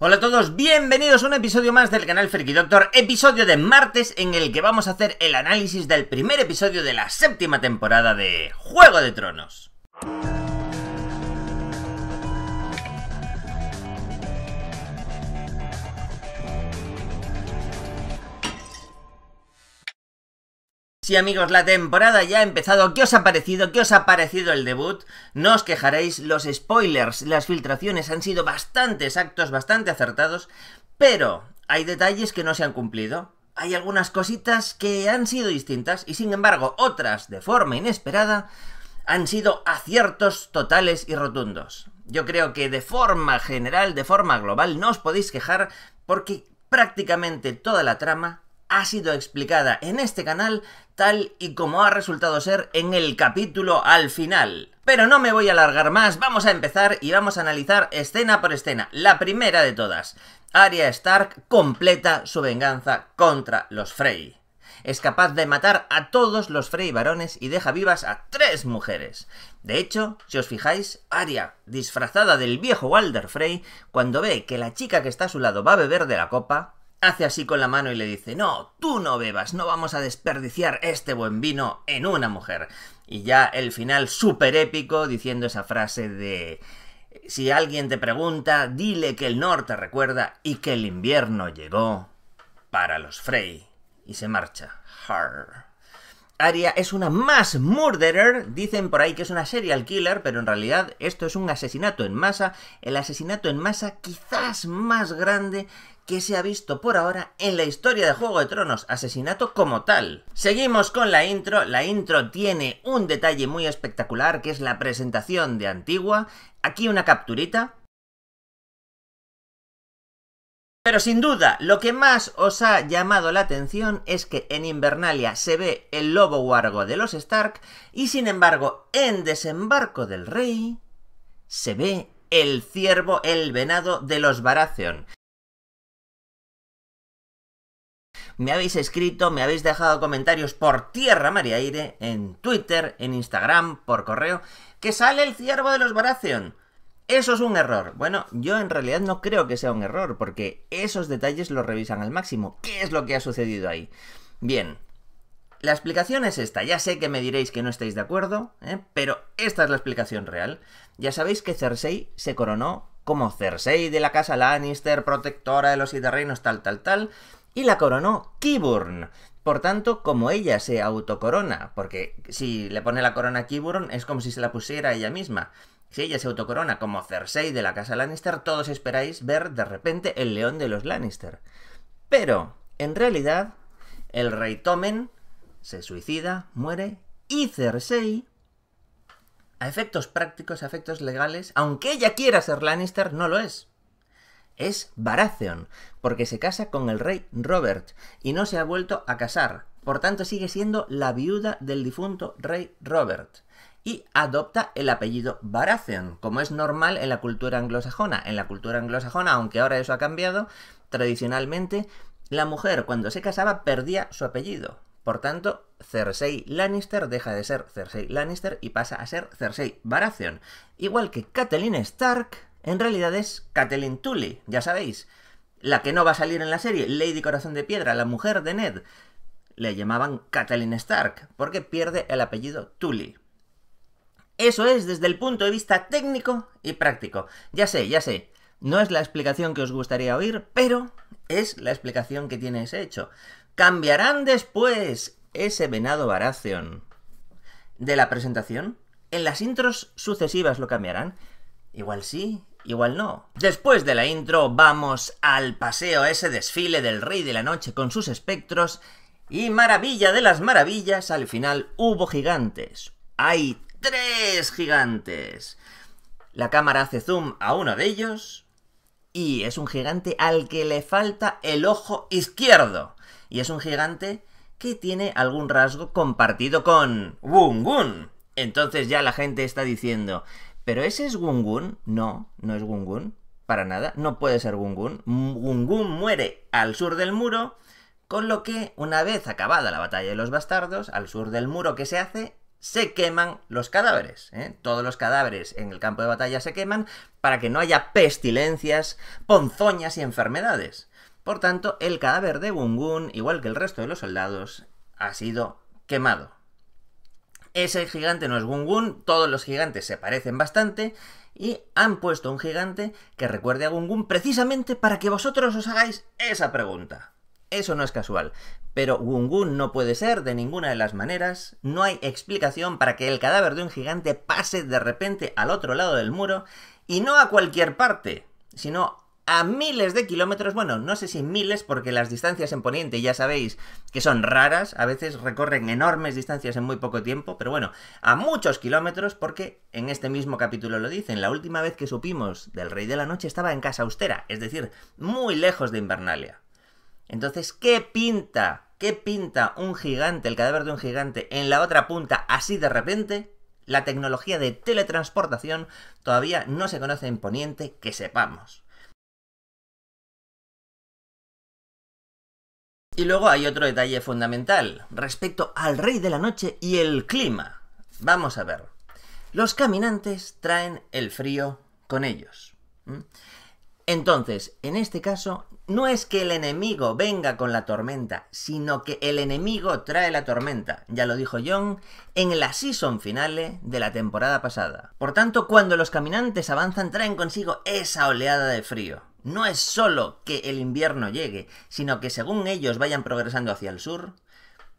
Hola a todos, bienvenidos a un episodio más del canal Freaky Doctor, episodio de martes en el que vamos a hacer el análisis del primer episodio de la séptima temporada de Juego de Tronos. Sí amigos, la temporada ya ha empezado. ¿Qué os ha parecido? ¿Qué os ha parecido el debut? No os quejaréis, los spoilers, las filtraciones han sido bastante exactos, bastante acertados, pero hay detalles que no se han cumplido. Hay algunas cositas que han sido distintas y sin embargo otras, de forma inesperada, han sido aciertos totales y rotundos. Yo creo que de forma general, de forma global, no os podéis quejar porque prácticamente toda la trama ha sido explicada en este canal tal y como ha resultado ser en el capítulo al final. Pero no me voy a alargar más, vamos a empezar y vamos a analizar escena por escena, la primera de todas. Arya Stark completa su venganza contra los Frey. Es capaz de matar a todos los Frey varones y deja vivas a tres mujeres. De hecho, si os fijáis, Arya, disfrazada del viejo Walder Frey, cuando ve que la chica que está a su lado va a beber de la copa, hace así con la mano y le dice, no, tú no bebas, no vamos a desperdiciar este buen vino en una mujer. Y ya el final súper épico diciendo esa frase de, si alguien te pregunta, dile que el norte recuerda y que el invierno llegó para los Frey. Y se marcha. Har. Aria es una mass murderer, dicen por ahí que es una serial killer, pero en realidad esto es un asesinato en masa, el asesinato en masa quizás más grande que se ha visto por ahora en la historia de Juego de Tronos, asesinato como tal. Seguimos con la intro, la intro tiene un detalle muy espectacular que es la presentación de Antigua, aquí una capturita. Pero sin duda, lo que más os ha llamado la atención es que en Invernalia se ve el lobo huargo de los Stark y sin embargo en Desembarco del Rey se ve el ciervo, el venado de los Baratheon. me habéis escrito, me habéis dejado comentarios por tierra, María aire, en Twitter, en Instagram, por correo, que sale el ciervo de los Baratheon. Eso es un error. Bueno, yo en realidad no creo que sea un error, porque esos detalles los revisan al máximo. ¿Qué es lo que ha sucedido ahí? Bien, la explicación es esta. Ya sé que me diréis que no estáis de acuerdo, ¿eh? pero esta es la explicación real. Ya sabéis que Cersei se coronó como Cersei de la casa Lannister, protectora de los reinos, tal, tal, tal y la coronó Kiburn. Por tanto, como ella se autocorona, porque si le pone la corona a Kiburn es como si se la pusiera ella misma. Si ella se autocorona como Cersei de la casa Lannister, todos esperáis ver de repente el león de los Lannister. Pero, en realidad, el rey Tomen se suicida, muere, y Cersei, a efectos prácticos, a efectos legales, aunque ella quiera ser Lannister, no lo es es Baratheon, porque se casa con el rey Robert y no se ha vuelto a casar. Por tanto, sigue siendo la viuda del difunto rey Robert y adopta el apellido Baratheon, como es normal en la cultura anglosajona. En la cultura anglosajona, aunque ahora eso ha cambiado, tradicionalmente la mujer cuando se casaba perdía su apellido. Por tanto, Cersei Lannister deja de ser Cersei Lannister y pasa a ser Cersei Baratheon. Igual que Catelyn Stark en realidad es Kathleen Tully, ya sabéis, la que no va a salir en la serie, Lady Corazón de Piedra, la mujer de Ned. Le llamaban Catelyn Stark, porque pierde el apellido Tully. Eso es desde el punto de vista técnico y práctico. Ya sé, ya sé, no es la explicación que os gustaría oír, pero es la explicación que tiene ese hecho. Cambiarán después ese venado Baratheon de la presentación. En las intros sucesivas lo cambiarán. Igual sí, igual no. Después de la intro vamos al paseo, a ese desfile del Rey de la Noche con sus espectros y maravilla de las maravillas, al final hubo gigantes. Hay tres gigantes. La cámara hace zoom a uno de ellos y es un gigante al que le falta el ojo izquierdo. Y es un gigante que tiene algún rasgo compartido con Wun Entonces ya la gente está diciendo, pero ese es Gungun. No, no es Gungun. Para nada. No puede ser Gungun. Gungun muere al sur del muro. Con lo que, una vez acabada la batalla de los bastardos, al sur del muro que se hace, se queman los cadáveres. ¿eh? Todos los cadáveres en el campo de batalla se queman para que no haya pestilencias, ponzoñas y enfermedades. Por tanto, el cadáver de Gungun, igual que el resto de los soldados, ha sido quemado. Ese gigante no es Gungun, todos los gigantes se parecen bastante y han puesto un gigante que recuerde a Gungun precisamente para que vosotros os hagáis esa pregunta. Eso no es casual, pero Gungun no puede ser de ninguna de las maneras, no hay explicación para que el cadáver de un gigante pase de repente al otro lado del muro y no a cualquier parte, sino a miles de kilómetros, bueno, no sé si miles porque las distancias en Poniente ya sabéis que son raras, a veces recorren enormes distancias en muy poco tiempo, pero bueno, a muchos kilómetros porque en este mismo capítulo lo dicen, la última vez que supimos del Rey de la Noche estaba en Casa Austera, es decir, muy lejos de Invernalia. Entonces, ¿qué pinta? ¿Qué pinta un gigante, el cadáver de un gigante, en la otra punta así de repente? La tecnología de teletransportación todavía no se conoce en Poniente que sepamos. Y luego hay otro detalle fundamental respecto al rey de la noche y el clima. Vamos a ver. Los caminantes traen el frío con ellos. Entonces, en este caso, no es que el enemigo venga con la tormenta, sino que el enemigo trae la tormenta, ya lo dijo John, en la season finale de la temporada pasada. Por tanto, cuando los caminantes avanzan traen consigo esa oleada de frío. No es solo que el invierno llegue, sino que según ellos vayan progresando hacia el sur,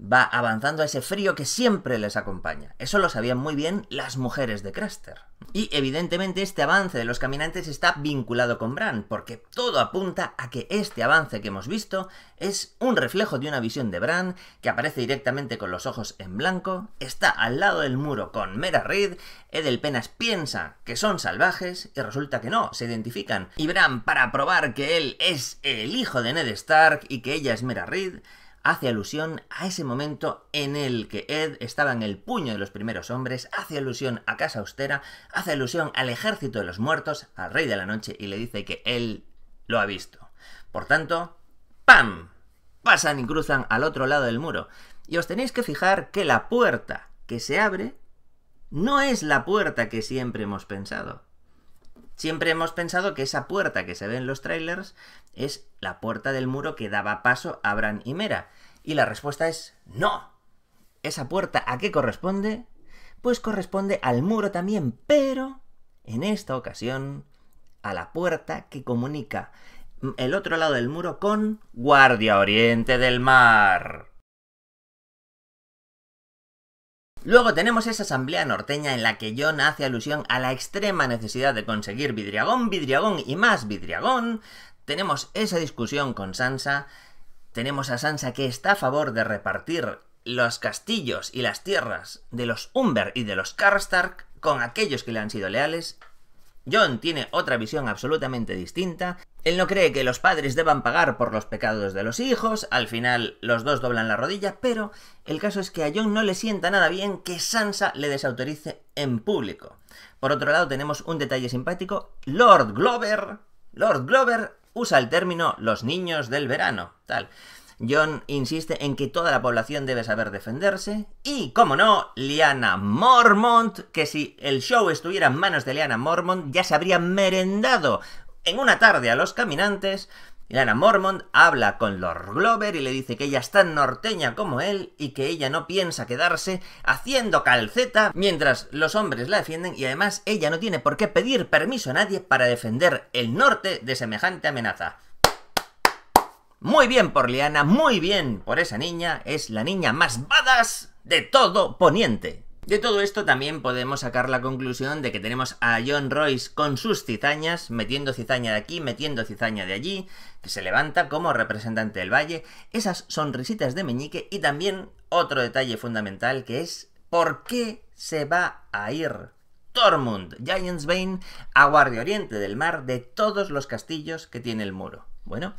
va avanzando a ese frío que siempre les acompaña. Eso lo sabían muy bien las mujeres de Craster. Y evidentemente este avance de los caminantes está vinculado con Bran, porque todo apunta a que este avance que hemos visto es un reflejo de una visión de Bran, que aparece directamente con los ojos en blanco, está al lado del muro con Mera Reed, Edelpenas piensa que son salvajes y resulta que no, se identifican. Y Bran, para probar que él es el hijo de Ned Stark y que ella es Mera Reed, hace alusión a ese momento en el que Ed estaba en el puño de los primeros hombres, hace alusión a Casa Austera, hace alusión al ejército de los muertos, al Rey de la Noche, y le dice que él lo ha visto. Por tanto, ¡pam! Pasan y cruzan al otro lado del muro. Y os tenéis que fijar que la puerta que se abre no es la puerta que siempre hemos pensado. Siempre hemos pensado que esa puerta que se ve en los trailers es la puerta del muro que daba paso a Bran y Mera. Y la respuesta es no. ¿Esa puerta a qué corresponde? Pues corresponde al muro también, pero en esta ocasión a la puerta que comunica el otro lado del muro con Guardia Oriente del Mar. Luego tenemos esa asamblea norteña en la que John hace alusión a la extrema necesidad de conseguir vidriagón, vidriagón y más vidriagón. Tenemos esa discusión con Sansa. Tenemos a Sansa que está a favor de repartir los castillos y las tierras de los Umber y de los Karstark con aquellos que le han sido leales John tiene otra visión absolutamente distinta. Él no cree que los padres deban pagar por los pecados de los hijos, al final los dos doblan la rodilla, pero el caso es que a John no le sienta nada bien que Sansa le desautorice en público. Por otro lado tenemos un detalle simpático, Lord Glover, Lord Glover usa el término los niños del verano, tal. John insiste en que toda la población debe saber defenderse. Y, como no, Liana Mormont, que si el show estuviera en manos de Liana Mormont ya se habría merendado en una tarde a los caminantes. Liana Mormont habla con Lord Glover y le dice que ella es tan norteña como él y que ella no piensa quedarse haciendo calceta mientras los hombres la defienden y además ella no tiene por qué pedir permiso a nadie para defender el norte de semejante amenaza. Muy bien por Liana, muy bien por esa niña, es la niña más badass de todo Poniente. De todo esto también podemos sacar la conclusión de que tenemos a John Royce con sus cizañas, metiendo cizaña de aquí, metiendo cizaña de allí, que se levanta como representante del valle, esas sonrisitas de meñique y también otro detalle fundamental que es por qué se va a ir Tormund, Giants Bane, a Guardia Oriente del Mar de todos los castillos que tiene el muro. Bueno,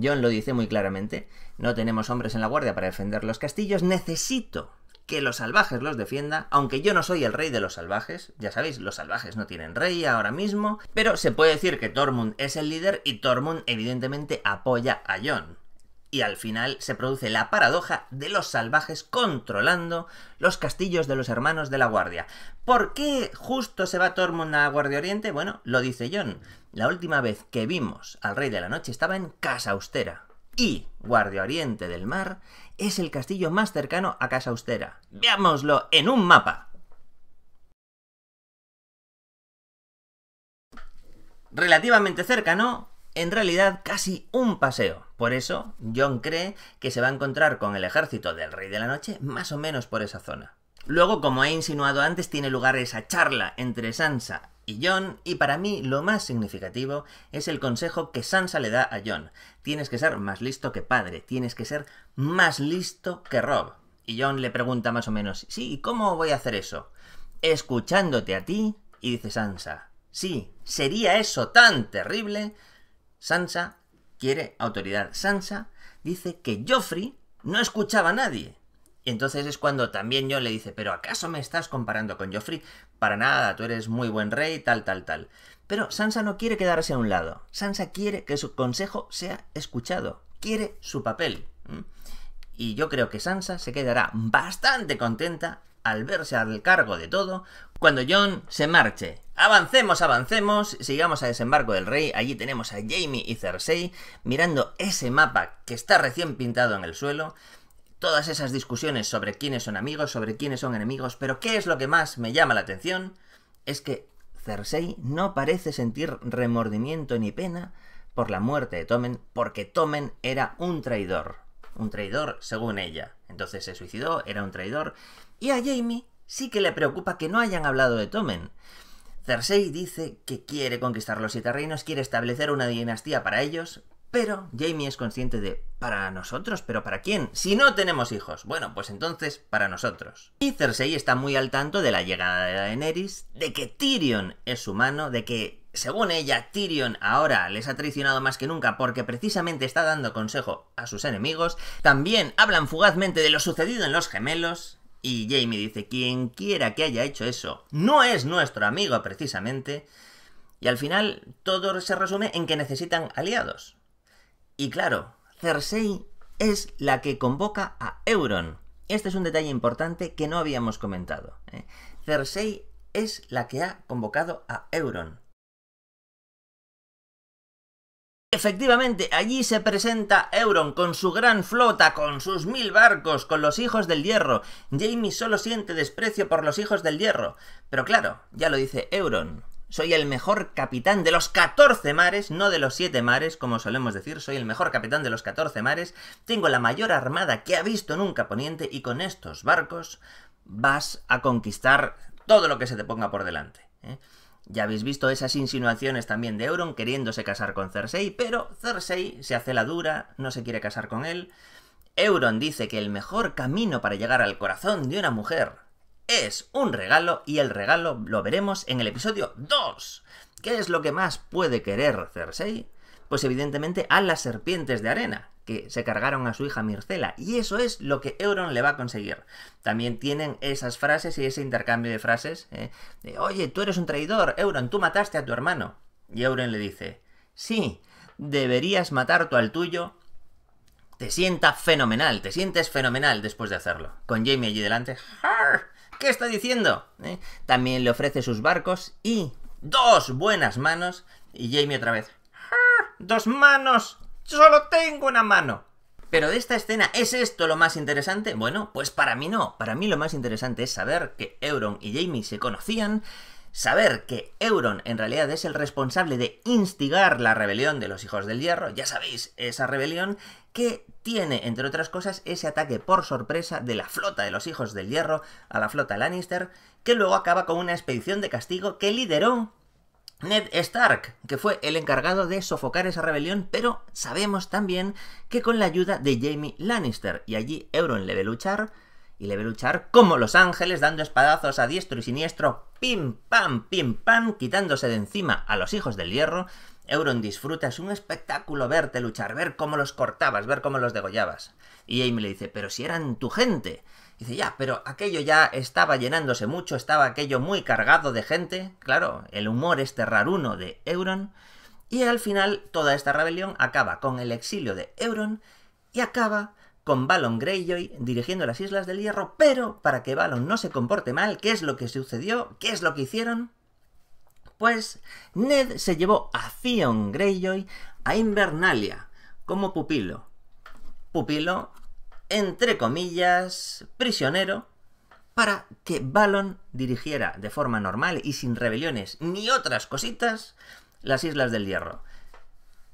John lo dice muy claramente, no tenemos hombres en la guardia para defender los castillos, necesito que los salvajes los defienda, aunque yo no soy el rey de los salvajes, ya sabéis, los salvajes no tienen rey ahora mismo, pero se puede decir que Tormund es el líder y Tormund evidentemente apoya a John. Y al final se produce la paradoja de los salvajes controlando los castillos de los hermanos de la guardia. ¿Por qué justo se va Tormund a Guardia Oriente? Bueno, lo dice John. La última vez que vimos al Rey de la Noche estaba en Casa Austera. Y Guardia Oriente del Mar es el castillo más cercano a Casa Austera. Veámoslo en un mapa. Relativamente cercano, en realidad casi un paseo. Por eso, John cree que se va a encontrar con el ejército del Rey de la Noche más o menos por esa zona. Luego, como he insinuado antes, tiene lugar esa charla entre Sansa y John, y para mí lo más significativo es el consejo que Sansa le da a John. Tienes que ser más listo que padre, tienes que ser más listo que Rob. Y John le pregunta más o menos, sí, cómo voy a hacer eso? Escuchándote a ti, y dice Sansa, sí, sería eso tan terrible. Sansa quiere autoridad. Sansa dice que Joffrey no escuchaba a nadie, y entonces es cuando también John le dice, pero ¿acaso me estás comparando con Joffrey? Para nada, tú eres muy buen rey, tal, tal, tal. Pero Sansa no quiere quedarse a un lado. Sansa quiere que su consejo sea escuchado. Quiere su papel. Y yo creo que Sansa se quedará bastante contenta al verse al cargo de todo cuando John se marche. Avancemos, avancemos, sigamos a desembarco del rey, allí tenemos a Jamie y Cersei mirando ese mapa que está recién pintado en el suelo todas esas discusiones sobre quiénes son amigos, sobre quiénes son enemigos, pero ¿qué es lo que más me llama la atención? Es que Cersei no parece sentir remordimiento ni pena por la muerte de Tommen, porque Tommen era un traidor. Un traidor según ella. Entonces se suicidó, era un traidor. Y a Jamie sí que le preocupa que no hayan hablado de Tommen. Cersei dice que quiere conquistar los siete reinos, quiere establecer una dinastía para ellos, pero Jamie es consciente de, ¿para nosotros? ¿Pero para quién? Si no tenemos hijos. Bueno, pues entonces, para nosotros. Y Cersei está muy al tanto de la llegada de Daenerys, de que Tyrion es humano, de que, según ella, Tyrion ahora les ha traicionado más que nunca porque precisamente está dando consejo a sus enemigos. También hablan fugazmente de lo sucedido en los gemelos. Y Jamie dice, quien quiera que haya hecho eso, no es nuestro amigo precisamente. Y al final todo se resume en que necesitan aliados. Y claro, Cersei es la que convoca a Euron. Este es un detalle importante que no habíamos comentado. ¿eh? Cersei es la que ha convocado a Euron. Efectivamente, allí se presenta Euron con su gran flota, con sus mil barcos, con los hijos del hierro. Jamie solo siente desprecio por los hijos del hierro. Pero claro, ya lo dice Euron, soy el mejor capitán de los 14 mares, no de los 7 mares, como solemos decir, soy el mejor capitán de los 14 mares, tengo la mayor armada que ha visto nunca Poniente y con estos barcos vas a conquistar todo lo que se te ponga por delante. ¿eh? Ya habéis visto esas insinuaciones también de Euron queriéndose casar con Cersei, pero Cersei se hace la dura, no se quiere casar con él. Euron dice que el mejor camino para llegar al corazón de una mujer es un regalo y el regalo lo veremos en el episodio 2. ¿Qué es lo que más puede querer Cersei? Pues evidentemente a las serpientes de arena, que se cargaron a su hija Mircela, y eso es lo que Euron le va a conseguir. También tienen esas frases y ese intercambio de frases, ¿eh? oye, tú eres un traidor, Euron, tú mataste a tu hermano. Y Euron le dice, sí, deberías matar tú al tuyo, te sienta fenomenal, te sientes fenomenal después de hacerlo. Con Jamie allí delante, ¿Qué está diciendo? ¿Eh? También le ofrece sus barcos y dos buenas manos. Y Jamie otra vez. Ah, ¡Dos manos! ¡Solo tengo una mano! Pero de esta escena, ¿es esto lo más interesante? Bueno, pues para mí no. Para mí lo más interesante es saber que Euron y Jamie se conocían, saber que Euron en realidad es el responsable de instigar la rebelión de los Hijos del Hierro, ya sabéis, esa rebelión que tiene, entre otras cosas, ese ataque por sorpresa de la flota de los Hijos del Hierro a la flota Lannister, que luego acaba con una expedición de castigo que lideró Ned Stark, que fue el encargado de sofocar esa rebelión, pero sabemos también que con la ayuda de Jaime Lannister, y allí Euron le ve luchar, y le ve luchar como los ángeles, dando espadazos a diestro y siniestro, pim pam, pim pam, quitándose de encima a los hijos del hierro, Euron disfruta, es un espectáculo verte luchar, ver cómo los cortabas, ver cómo los degollabas. Y Jaime le dice, pero si eran tu gente. dice, ya, pero aquello ya estaba llenándose mucho, estaba aquello muy cargado de gente. Claro, el humor este raruno de Euron. Y al final toda esta rebelión acaba con el exilio de Euron y acaba con Balon Greyjoy dirigiendo las Islas del Hierro, pero para que Balon no se comporte mal, ¿qué es lo que sucedió? ¿Qué es lo que hicieron? Pues Ned se llevó a Theon Greyjoy a Invernalia como pupilo. Pupilo, entre comillas, prisionero, para que Balon dirigiera de forma normal y sin rebeliones ni otras cositas las Islas del Hierro.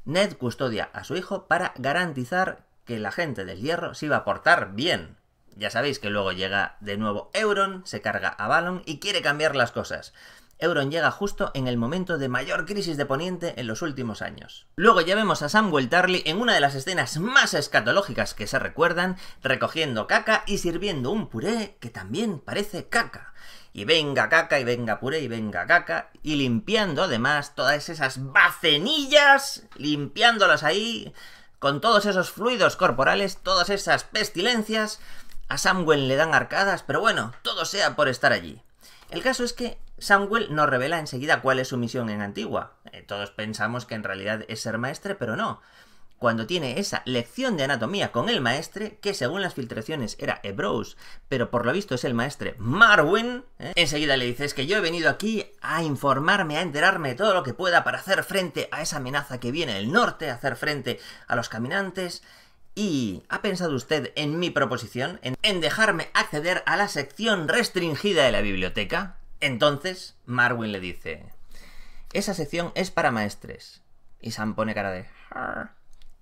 Ned custodia a su hijo para garantizar que la gente del Hierro se iba a portar bien. Ya sabéis que luego llega de nuevo Euron, se carga a Balon y quiere cambiar las cosas. Euron llega justo en el momento de mayor crisis de Poniente en los últimos años. Luego ya vemos a Samwell Tarly en una de las escenas más escatológicas que se recuerdan, recogiendo caca y sirviendo un puré que también parece caca y venga caca, y venga puré, y venga caca, y limpiando además todas esas bacenillas, limpiándolas ahí, con todos esos fluidos corporales, todas esas pestilencias, a Samwell le dan arcadas, pero bueno, todo sea por estar allí. El caso es que Samwell nos revela enseguida cuál es su misión en Antigua. Eh, todos pensamos que en realidad es ser maestre, pero no. Cuando tiene esa lección de anatomía con el maestre, que según las filtraciones era Ebrose, pero por lo visto es el maestre Marwin, eh, enseguida le dice, es que yo he venido aquí a informarme, a enterarme de todo lo que pueda para hacer frente a esa amenaza que viene del norte, hacer frente a los caminantes. ¿Y ha pensado usted en mi proposición, en dejarme acceder a la sección restringida de la biblioteca? Entonces, Marwin le dice, esa sección es para maestres. Y Sam pone cara de...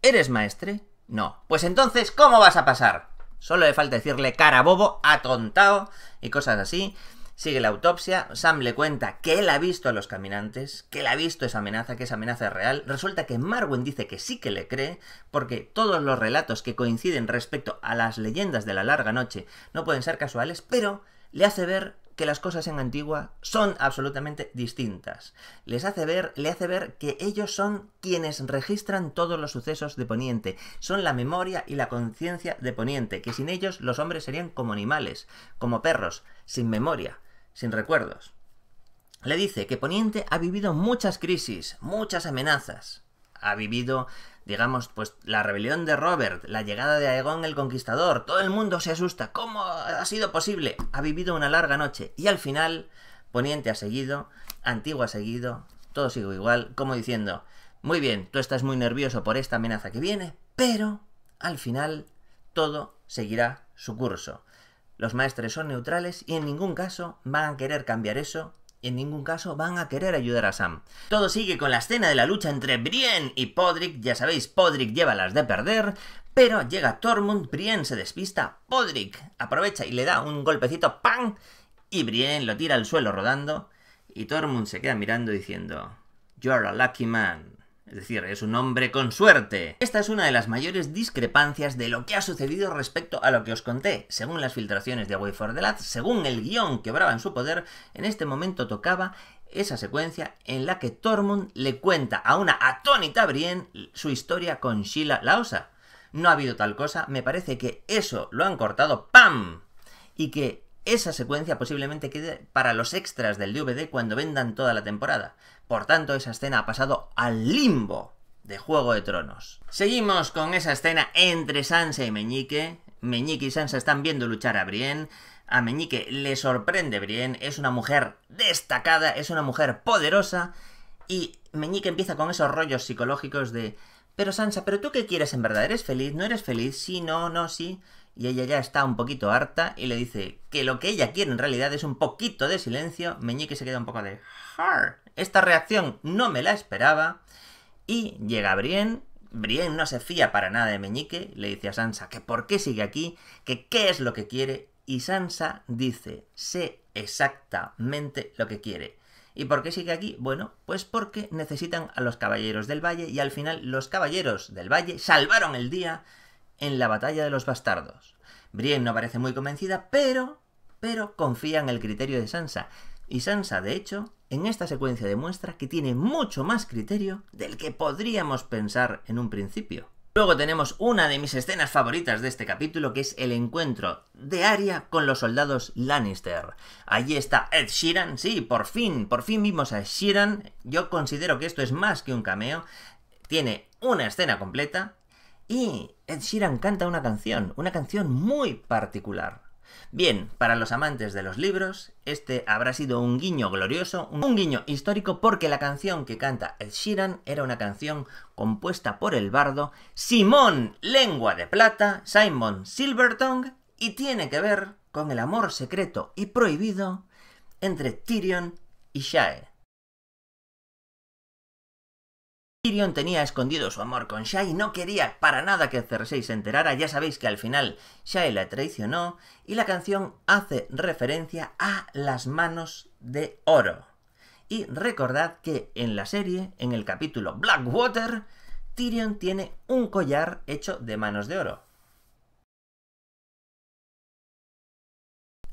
¿Eres maestre? No. Pues entonces, ¿cómo vas a pasar? Solo le falta decirle cara bobo, atontao y cosas así. Sigue la autopsia, Sam le cuenta que él ha visto a los caminantes, que él ha visto esa amenaza, que esa amenaza es real. Resulta que marwin dice que sí que le cree, porque todos los relatos que coinciden respecto a las leyendas de la larga noche no pueden ser casuales, pero le hace ver que las cosas en Antigua son absolutamente distintas. Les hace ver, le hace ver que ellos son quienes registran todos los sucesos de Poniente, son la memoria y la conciencia de Poniente, que sin ellos los hombres serían como animales, como perros, sin memoria, sin recuerdos. Le dice que Poniente ha vivido muchas crisis, muchas amenazas. Ha vivido digamos, pues la rebelión de Robert, la llegada de Aegon el Conquistador, todo el mundo se asusta, ¿cómo ha sido posible? Ha vivido una larga noche y al final, Poniente ha seguido, Antiguo ha seguido, todo sigue igual, como diciendo, muy bien, tú estás muy nervioso por esta amenaza que viene, pero al final todo seguirá su curso. Los maestres son neutrales y en ningún caso van a querer cambiar eso en ningún caso van a querer ayudar a Sam. Todo sigue con la escena de la lucha entre Brienne y Podrick, ya sabéis, Podrick lleva las de perder, pero llega Tormund, Brienne se despista, Podrick aprovecha y le da un golpecito, ¡pam! Y Brienne lo tira al suelo rodando, y Tormund se queda mirando diciendo, You're a lucky man. Es decir, es un hombre con suerte. Esta es una de las mayores discrepancias de lo que ha sucedido respecto a lo que os conté. Según las filtraciones de Away for the según el guión que en su poder, en este momento tocaba esa secuencia en la que Tormund le cuenta a una atónita Brien su historia con Sheila Laosa. No ha habido tal cosa, me parece que eso lo han cortado ¡pam! Y que esa secuencia posiblemente quede para los extras del DVD cuando vendan toda la temporada. Por tanto, esa escena ha pasado al limbo de Juego de Tronos. Seguimos con esa escena entre Sansa y Meñique. Meñique y Sansa están viendo luchar a Brienne. A Meñique le sorprende Brienne, es una mujer destacada, es una mujer poderosa. Y Meñique empieza con esos rollos psicológicos de... Pero Sansa, ¿pero tú qué quieres en verdad? ¿Eres feliz? ¿No eres feliz? Sí, no, no, sí y ella ya está un poquito harta y le dice que lo que ella quiere en realidad es un poquito de silencio. Meñique se queda un poco de... Har. Esta reacción no me la esperaba. Y llega Brienne. Brienne no se fía para nada de Meñique. Le dice a Sansa que por qué sigue aquí, que qué es lo que quiere. Y Sansa dice, sé exactamente lo que quiere. ¿Y por qué sigue aquí? Bueno, pues porque necesitan a los caballeros del valle y al final los caballeros del valle salvaron el día en la batalla de los bastardos. Brienne no parece muy convencida, pero, pero confía en el criterio de Sansa. Y Sansa, de hecho, en esta secuencia demuestra que tiene mucho más criterio del que podríamos pensar en un principio. Luego tenemos una de mis escenas favoritas de este capítulo, que es el encuentro de Arya con los soldados Lannister. Allí está Ed Sheeran, sí, por fin, por fin vimos a Sheeran. Yo considero que esto es más que un cameo. Tiene una escena completa y Ed Sheeran canta una canción, una canción muy particular. Bien, para los amantes de los libros, este habrá sido un guiño glorioso, un guiño histórico porque la canción que canta Ed Sheeran era una canción compuesta por el bardo Simón Lengua de Plata, Simon Silvertongue, y tiene que ver con el amor secreto y prohibido entre Tyrion y Shae. Tyrion tenía escondido su amor con Shai y no quería para nada que Cersei se enterara, ya sabéis que al final Shai la traicionó y la canción hace referencia a las manos de oro. Y recordad que en la serie, en el capítulo Blackwater, Tyrion tiene un collar hecho de manos de oro.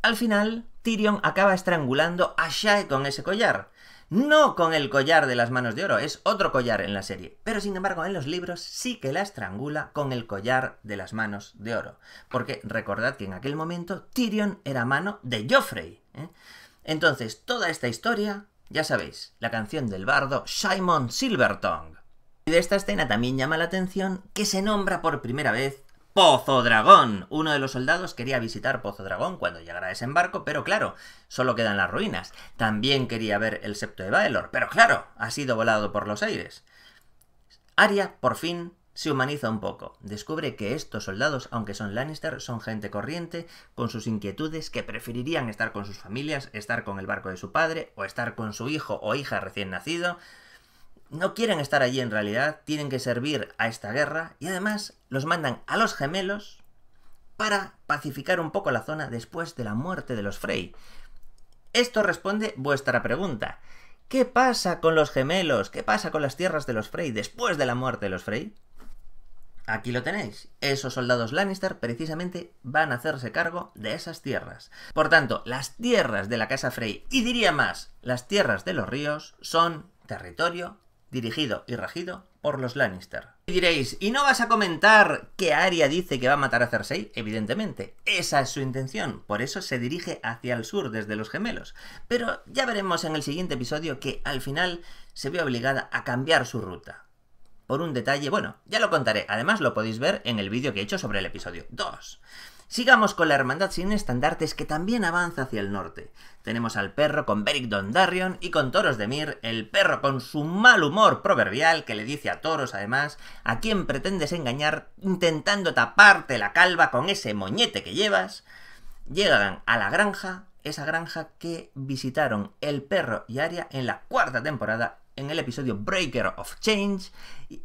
Al final, Tyrion acaba estrangulando a Shai con ese collar, no con el collar de las manos de oro, es otro collar en la serie. Pero sin embargo, en los libros sí que la estrangula con el collar de las manos de oro. Porque recordad que en aquel momento Tyrion era mano de Joffrey. ¿eh? Entonces, toda esta historia, ya sabéis, la canción del bardo Simon Silverton. Y de esta escena también llama la atención que se nombra por primera vez Pozo Dragón. Uno de los soldados quería visitar Pozo Dragón cuando llegara a ese barco, pero claro, solo quedan las ruinas. También quería ver el septo de Baelor, pero claro, ha sido volado por los aires. Arya, por fin, se humaniza un poco. Descubre que estos soldados, aunque son Lannister, son gente corriente, con sus inquietudes, que preferirían estar con sus familias, estar con el barco de su padre, o estar con su hijo o hija recién nacido, no quieren estar allí en realidad, tienen que servir a esta guerra y además los mandan a los gemelos para pacificar un poco la zona después de la muerte de los Frey. Esto responde vuestra pregunta. ¿Qué pasa con los gemelos? ¿Qué pasa con las tierras de los Frey después de la muerte de los Frey? Aquí lo tenéis. Esos soldados Lannister precisamente van a hacerse cargo de esas tierras. Por tanto, las tierras de la Casa Frey, y diría más, las tierras de los ríos, son territorio dirigido y regido por los Lannister. Y diréis, ¿y no vas a comentar que Arya dice que va a matar a Cersei? Evidentemente, esa es su intención, por eso se dirige hacia el sur desde los gemelos. Pero ya veremos en el siguiente episodio que al final se ve obligada a cambiar su ruta. Por un detalle, bueno, ya lo contaré, además lo podéis ver en el vídeo que he hecho sobre el episodio 2. Sigamos con la Hermandad sin estandartes que también avanza hacia el norte. Tenemos al perro con Beric Dondarrion y con Toros de Mir, el perro con su mal humor proverbial que le dice a Toros además a quien pretendes engañar intentando taparte la calva con ese moñete que llevas. Llegan a la granja, esa granja que visitaron el perro y Aria en la cuarta temporada en el episodio Breaker of Change,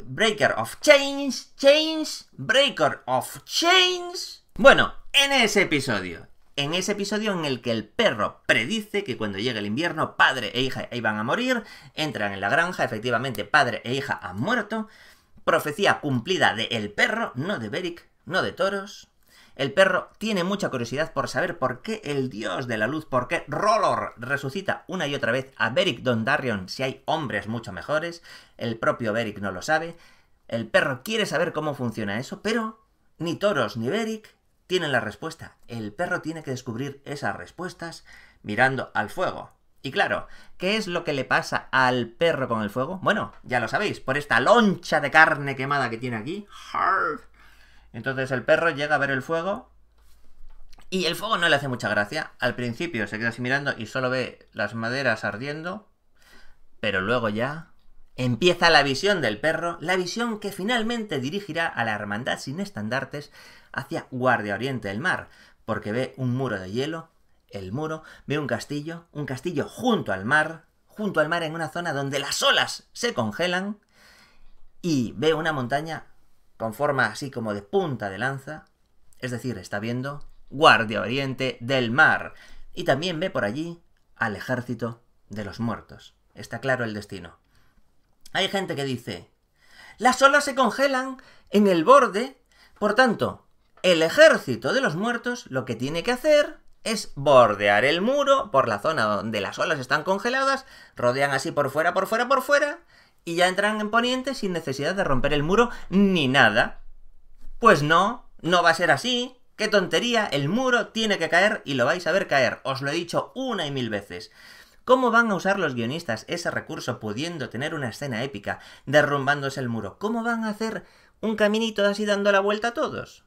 Breaker of Change, Change, Breaker of Change bueno, en ese episodio, en ese episodio en el que el perro predice que cuando llegue el invierno padre e hija iban a morir, entran en la granja, efectivamente padre e hija han muerto, profecía cumplida de el perro, no de Beric, no de toros. El perro tiene mucha curiosidad por saber por qué el dios de la luz, por qué Rollor resucita una y otra vez a Beric Dondarrion si hay hombres mucho mejores. El propio Beric no lo sabe. El perro quiere saber cómo funciona eso, pero ni toros ni Beric tienen la respuesta. El perro tiene que descubrir esas respuestas mirando al fuego. Y claro, ¿qué es lo que le pasa al perro con el fuego? Bueno, ya lo sabéis, por esta loncha de carne quemada que tiene aquí. Entonces el perro llega a ver el fuego y el fuego no le hace mucha gracia. Al principio se queda así mirando y solo ve las maderas ardiendo, pero luego ya empieza la visión del perro, la visión que finalmente dirigirá a la Hermandad sin estandartes hacia Guardia Oriente del Mar, porque ve un muro de hielo, el muro, ve un castillo, un castillo junto al mar, junto al mar en una zona donde las olas se congelan, y ve una montaña con forma así como de punta de lanza, es decir, está viendo Guardia Oriente del Mar, y también ve por allí al ejército de los muertos. Está claro el destino. Hay gente que dice, las olas se congelan en el borde, por tanto, el ejército de los muertos lo que tiene que hacer es bordear el muro por la zona donde las olas están congeladas, rodean así por fuera, por fuera, por fuera, y ya entran en poniente sin necesidad de romper el muro ni nada. Pues no, no va a ser así. ¡Qué tontería! El muro tiene que caer y lo vais a ver caer. Os lo he dicho una y mil veces. ¿Cómo van a usar los guionistas ese recurso pudiendo tener una escena épica derrumbándose el muro? ¿Cómo van a hacer un caminito así dando la vuelta a todos?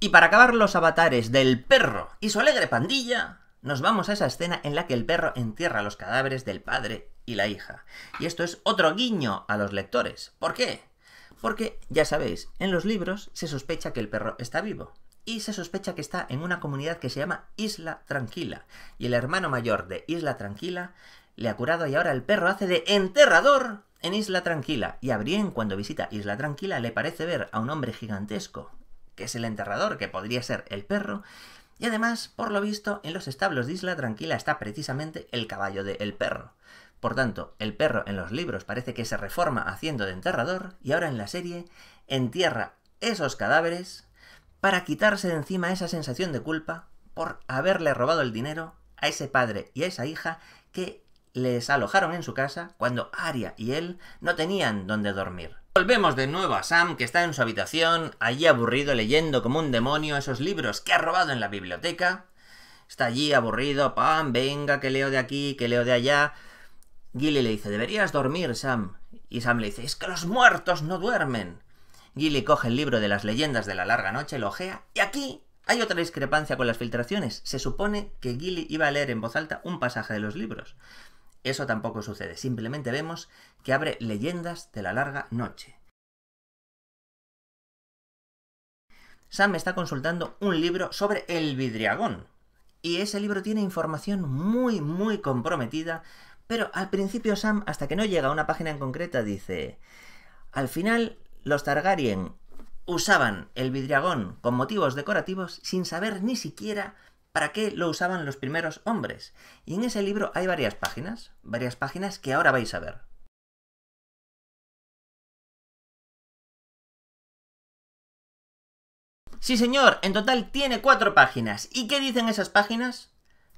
Y para acabar los avatares del perro y su alegre pandilla, nos vamos a esa escena en la que el perro entierra los cadáveres del padre y la hija. Y esto es otro guiño a los lectores. ¿Por qué? Porque, ya sabéis, en los libros se sospecha que el perro está vivo. Y se sospecha que está en una comunidad que se llama Isla Tranquila. Y el hermano mayor de Isla Tranquila le ha curado y ahora el perro hace de enterrador en Isla Tranquila. Y a Brien, cuando visita Isla Tranquila, le parece ver a un hombre gigantesco que es el enterrador, que podría ser el perro. Y además, por lo visto, en los establos de Isla Tranquila está precisamente el caballo de El Perro. Por tanto, el perro en los libros parece que se reforma haciendo de enterrador y ahora en la serie entierra esos cadáveres para quitarse de encima esa sensación de culpa por haberle robado el dinero a ese padre y a esa hija que les alojaron en su casa cuando Aria y él no tenían dónde dormir. Volvemos de nuevo a Sam, que está en su habitación, allí aburrido leyendo como un demonio esos libros que ha robado en la biblioteca. Está allí aburrido, pam, venga, que leo de aquí, que leo de allá. Gilly le dice, deberías dormir, Sam. Y Sam le dice, es que los muertos no duermen. Gilly coge el libro de las leyendas de la larga noche, lo ojea, y aquí hay otra discrepancia con las filtraciones. Se supone que Gilly iba a leer en voz alta un pasaje de los libros. Eso tampoco sucede, simplemente vemos que abre leyendas de la larga noche. Sam está consultando un libro sobre el vidriagón. Y ese libro tiene información muy, muy comprometida, pero al principio Sam, hasta que no llega a una página en concreta, dice, al final los Targaryen usaban el vidriagón con motivos decorativos sin saber ni siquiera para qué lo usaban los primeros hombres. Y en ese libro hay varias páginas, varias páginas que ahora vais a ver. Sí señor, en total tiene cuatro páginas. ¿Y qué dicen esas páginas?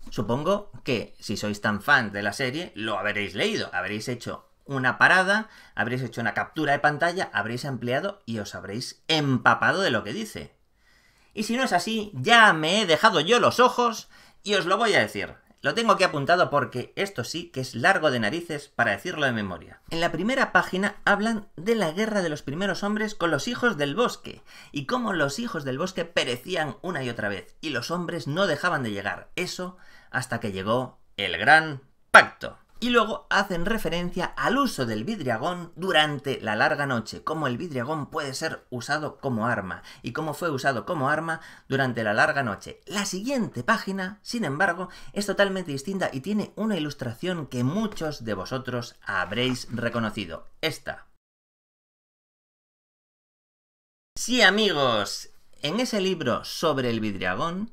Supongo que si sois tan fan de la serie, lo habréis leído, habréis hecho una parada, habréis hecho una captura de pantalla, habréis ampliado y os habréis empapado de lo que dice. Y si no es así, ya me he dejado yo los ojos y os lo voy a decir. Lo tengo aquí apuntado porque esto sí que es largo de narices para decirlo de memoria. En la primera página hablan de la guerra de los primeros hombres con los hijos del bosque y cómo los hijos del bosque perecían una y otra vez y los hombres no dejaban de llegar. Eso hasta que llegó el gran pacto y luego hacen referencia al uso del vidriagón durante la larga noche, cómo el vidriagón puede ser usado como arma y cómo fue usado como arma durante la larga noche. La siguiente página, sin embargo, es totalmente distinta y tiene una ilustración que muchos de vosotros habréis reconocido. Esta. Sí amigos, en ese libro sobre el vidriagón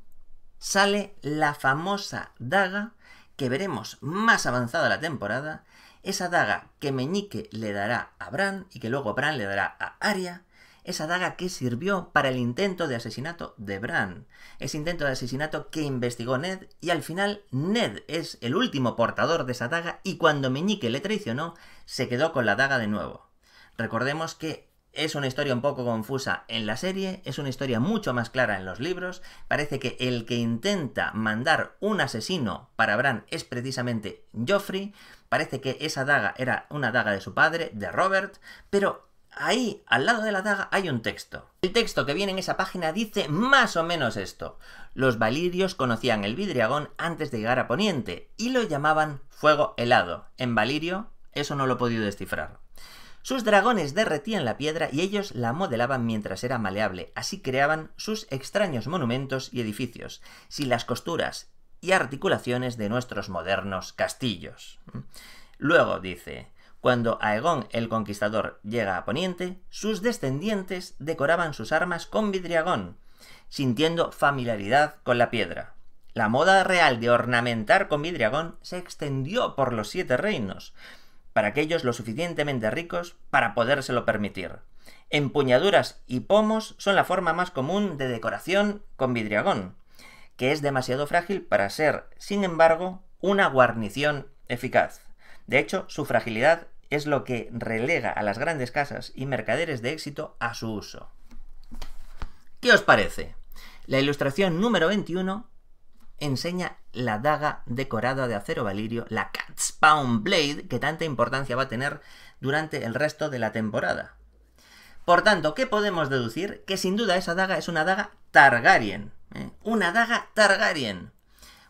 sale la famosa daga que veremos más avanzada la temporada, esa daga que Meñique le dará a Bran y que luego Bran le dará a Arya, esa daga que sirvió para el intento de asesinato de Bran, ese intento de asesinato que investigó Ned y al final Ned es el último portador de esa daga y cuando Meñique le traicionó se quedó con la daga de nuevo. Recordemos que es una historia un poco confusa en la serie, es una historia mucho más clara en los libros. Parece que el que intenta mandar un asesino para Bran es precisamente Joffrey. Parece que esa daga era una daga de su padre, de Robert, pero ahí, al lado de la daga, hay un texto. El texto que viene en esa página dice más o menos esto. Los valirios conocían el vidriagón antes de llegar a Poniente y lo llamaban fuego helado. En valirio, eso no lo he podido descifrar. Sus dragones derretían la piedra y ellos la modelaban mientras era maleable, así creaban sus extraños monumentos y edificios, sin las costuras y articulaciones de nuestros modernos castillos. Luego dice, cuando Aegon el Conquistador llega a Poniente, sus descendientes decoraban sus armas con vidriagón, sintiendo familiaridad con la piedra. La moda real de ornamentar con vidriagón se extendió por los siete reinos, para aquellos lo suficientemente ricos para podérselo permitir. Empuñaduras y pomos son la forma más común de decoración con vidriagón, que es demasiado frágil para ser, sin embargo, una guarnición eficaz. De hecho, su fragilidad es lo que relega a las grandes casas y mercaderes de éxito a su uso. ¿Qué os parece? La ilustración número 21 enseña la daga decorada de acero valirio, la Catspawn Blade, que tanta importancia va a tener durante el resto de la temporada. Por tanto, ¿qué podemos deducir? Que sin duda esa daga es una daga Targaryen. ¿eh? Una daga Targaryen.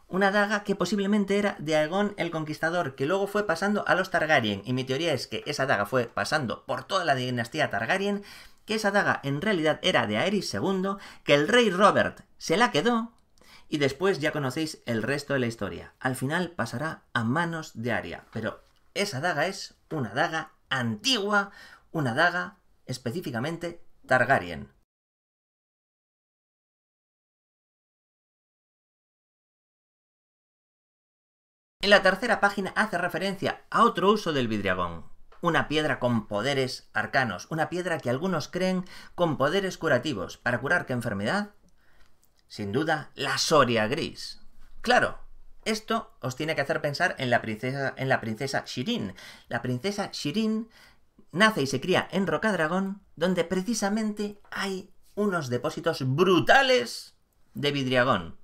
Una daga que posiblemente era de Aegon el Conquistador, que luego fue pasando a los Targaryen. Y mi teoría es que esa daga fue pasando por toda la dinastía Targaryen, que esa daga en realidad era de Aerys II, que el rey Robert se la quedó y después ya conocéis el resto de la historia. Al final pasará a manos de Aria, pero esa daga es una daga antigua, una daga específicamente Targaryen. En la tercera página hace referencia a otro uso del vidriagón, una piedra con poderes arcanos, una piedra que algunos creen con poderes curativos para curar qué enfermedad, sin duda, la Soria Gris. Claro, esto os tiene que hacer pensar en la princesa, en la princesa Shirin. La princesa Shirin nace y se cría en Rocadragón, donde precisamente hay unos depósitos brutales de vidriagón.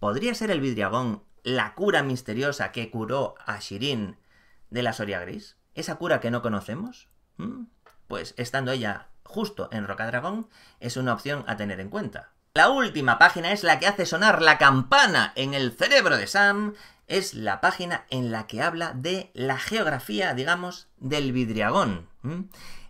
¿Podría ser el vidriagón la cura misteriosa que curó a Shirin de la Soria Gris? ¿Esa cura que no conocemos? ¿Mm? Pues estando ella justo en Rocadragón, es una opción a tener en cuenta. La última página es la que hace sonar la campana en el cerebro de Sam es la página en la que habla de la geografía, digamos, del Vidriagón.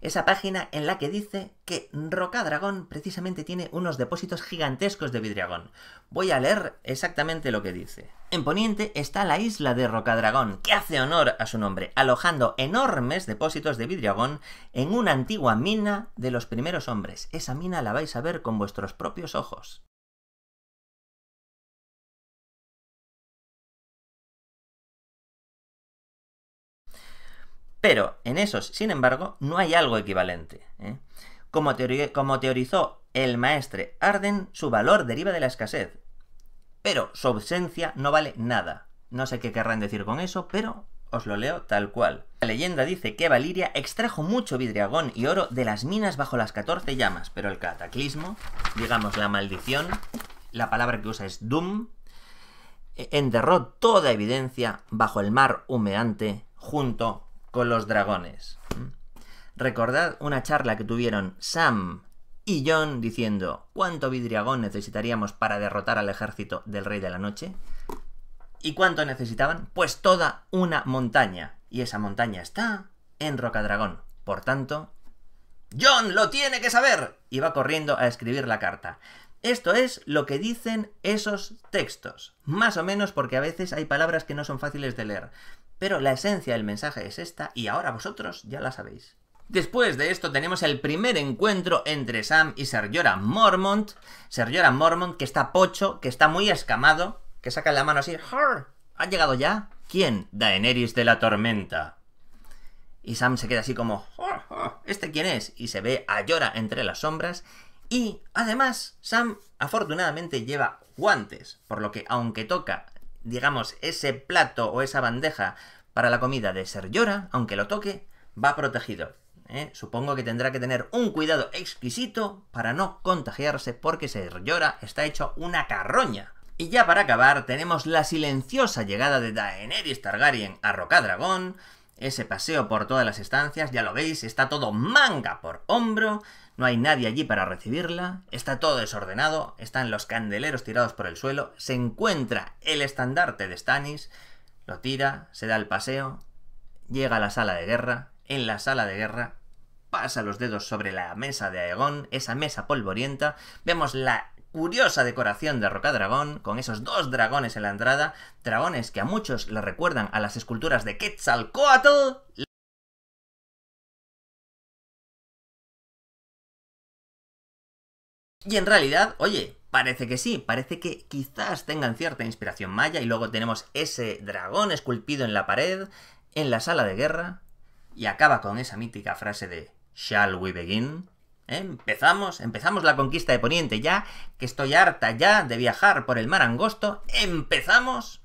Esa página en la que dice que Rocadragón precisamente tiene unos depósitos gigantescos de Vidriagón. Voy a leer exactamente lo que dice. En Poniente está la isla de Rocadragón, que hace honor a su nombre, alojando enormes depósitos de Vidriagón en una antigua mina de los primeros hombres. Esa mina la vais a ver con vuestros propios ojos. Pero en esos, sin embargo, no hay algo equivalente. ¿eh? Como, como teorizó el maestre Arden, su valor deriva de la escasez. Pero su ausencia no vale nada. No sé qué querrán decir con eso, pero os lo leo tal cual. La leyenda dice que Valiria extrajo mucho vidriagón y oro de las minas bajo las 14 llamas, pero el cataclismo, digamos la maldición, la palabra que usa es doom, eh, enterró toda evidencia bajo el mar humeante junto con los dragones. Recordad una charla que tuvieron Sam y John diciendo cuánto vidriagón necesitaríamos para derrotar al ejército del Rey de la Noche. ¿Y cuánto necesitaban? Pues toda una montaña. Y esa montaña está en Rocadragón. Por tanto, John lo tiene que saber. Y va corriendo a escribir la carta. Esto es lo que dicen esos textos, más o menos porque a veces hay palabras que no son fáciles de leer. Pero la esencia del mensaje es esta y ahora vosotros ya la sabéis. Después de esto tenemos el primer encuentro entre Sam y Ser Mormont. Ser Mormont que está pocho, que está muy escamado, que saca la mano así. ¿Ha llegado ya? ¿Quién? Daenerys de la Tormenta. Y Sam se queda así como... ¿Este quién es? Y se ve a Llora entre las sombras. Y además, Sam afortunadamente lleva guantes, por lo que aunque toca digamos, ese plato o esa bandeja para la comida de Ser Llora, aunque lo toque, va protegido. ¿eh? Supongo que tendrá que tener un cuidado exquisito para no contagiarse porque Ser Llora está hecho una carroña. Y ya para acabar tenemos la silenciosa llegada de Daenerys Targaryen a Rocadragón, ese paseo por todas las estancias, ya lo veis, está todo manga por hombro, no hay nadie allí para recibirla, está todo desordenado, están los candeleros tirados por el suelo, se encuentra el estandarte de Stannis, lo tira, se da el paseo, llega a la sala de guerra, en la sala de guerra pasa los dedos sobre la mesa de Aegon, esa mesa polvorienta, vemos la curiosa decoración de Rocadragón, con esos dos dragones en la entrada, dragones que a muchos le recuerdan a las esculturas de Quetzalcoatl, Y en realidad, oye, parece que sí, parece que quizás tengan cierta inspiración maya y luego tenemos ese dragón esculpido en la pared, en la sala de guerra, y acaba con esa mítica frase de Shall we begin? Empezamos, empezamos la conquista de Poniente ya, que estoy harta ya de viajar por el mar angosto, empezamos.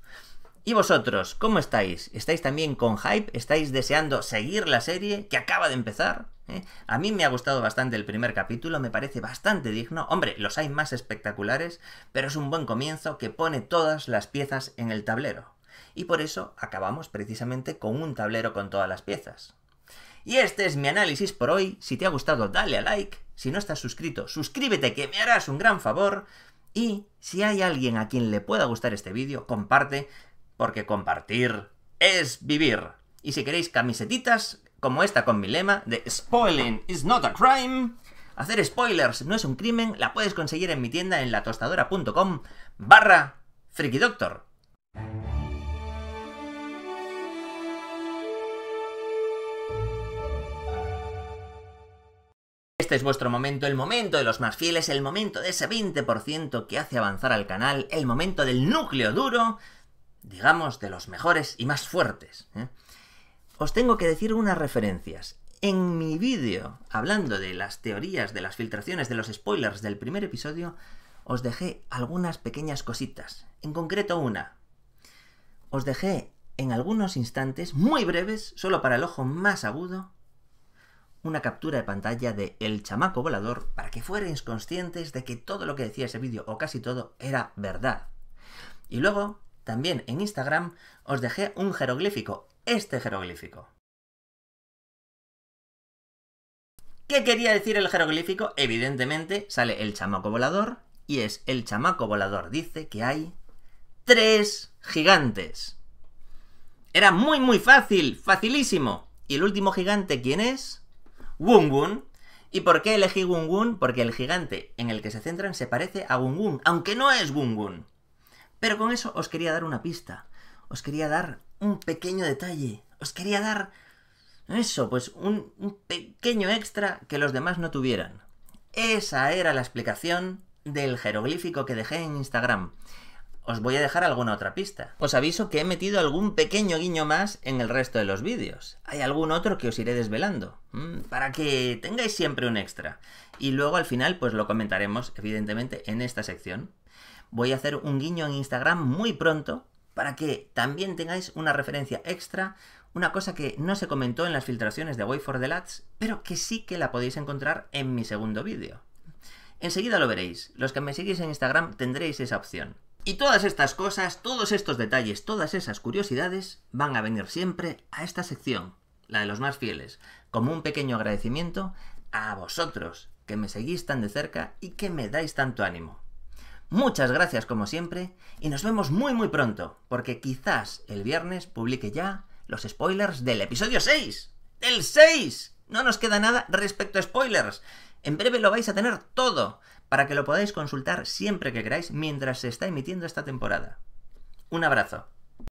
¿Y vosotros, cómo estáis? ¿Estáis también con hype? ¿Estáis deseando seguir la serie que acaba de empezar? A mí me ha gustado bastante el primer capítulo, me parece bastante digno. Hombre, los hay más espectaculares, pero es un buen comienzo que pone todas las piezas en el tablero. Y por eso acabamos precisamente con un tablero con todas las piezas. Y este es mi análisis por hoy. Si te ha gustado, dale a like. Si no estás suscrito, suscríbete que me harás un gran favor. Y si hay alguien a quien le pueda gustar este vídeo, comparte, porque compartir es vivir. Y si queréis camisetitas, como esta con mi lema de Spoiling is not a crime. Hacer spoilers no es un crimen, la puedes conseguir en mi tienda en latostadora.com barra frikidoctor. Este es vuestro momento, el momento de los más fieles, el momento de ese 20% que hace avanzar al canal, el momento del núcleo duro, digamos, de los mejores y más fuertes. ¿eh? os tengo que decir unas referencias. En mi vídeo, hablando de las teorías, de las filtraciones, de los spoilers del primer episodio, os dejé algunas pequeñas cositas. En concreto una. Os dejé en algunos instantes, muy breves, solo para el ojo más agudo, una captura de pantalla de El chamaco volador para que fuerais conscientes de que todo lo que decía ese vídeo, o casi todo, era verdad. Y luego, también en Instagram, os dejé un jeroglífico este jeroglífico. ¿Qué quería decir el jeroglífico? Evidentemente sale el chamaco volador y es el chamaco volador dice que hay tres gigantes. Era muy muy fácil, facilísimo. ¿Y el último gigante quién es? Wungun. ¿Y por qué elegí Wungun? Porque el gigante en el que se centran se parece a Wungun, aunque no es Wungun. Pero con eso os quería dar una pista. Os quería dar un pequeño detalle. Os quería dar eso, pues un, pequeño extra que los demás no tuvieran. Esa era la explicación del jeroglífico que dejé en Instagram. Os voy a dejar alguna otra pista. Os aviso que he metido algún pequeño guiño más en el resto de los vídeos. Hay algún otro que os iré desvelando, mm, para que tengáis siempre un extra. Y luego al final pues lo comentaremos, evidentemente, en esta sección. Voy a hacer un guiño en Instagram muy pronto para que también tengáis una referencia extra, una cosa que no se comentó en las filtraciones de Way for the pero que sí que la podéis encontrar en mi segundo vídeo. Enseguida lo veréis, los que me seguís en Instagram tendréis esa opción. Y todas estas cosas, todos estos detalles, todas esas curiosidades van a venir siempre a esta sección, la de los más fieles, como un pequeño agradecimiento a vosotros, que me seguís tan de cerca y que me dais tanto ánimo. Muchas gracias como siempre y nos vemos muy muy pronto, porque quizás el viernes publique ya los spoilers del episodio 6. ¡Del 6! No nos queda nada respecto a spoilers. En breve lo vais a tener todo, para que lo podáis consultar siempre que queráis mientras se está emitiendo esta temporada. Un abrazo.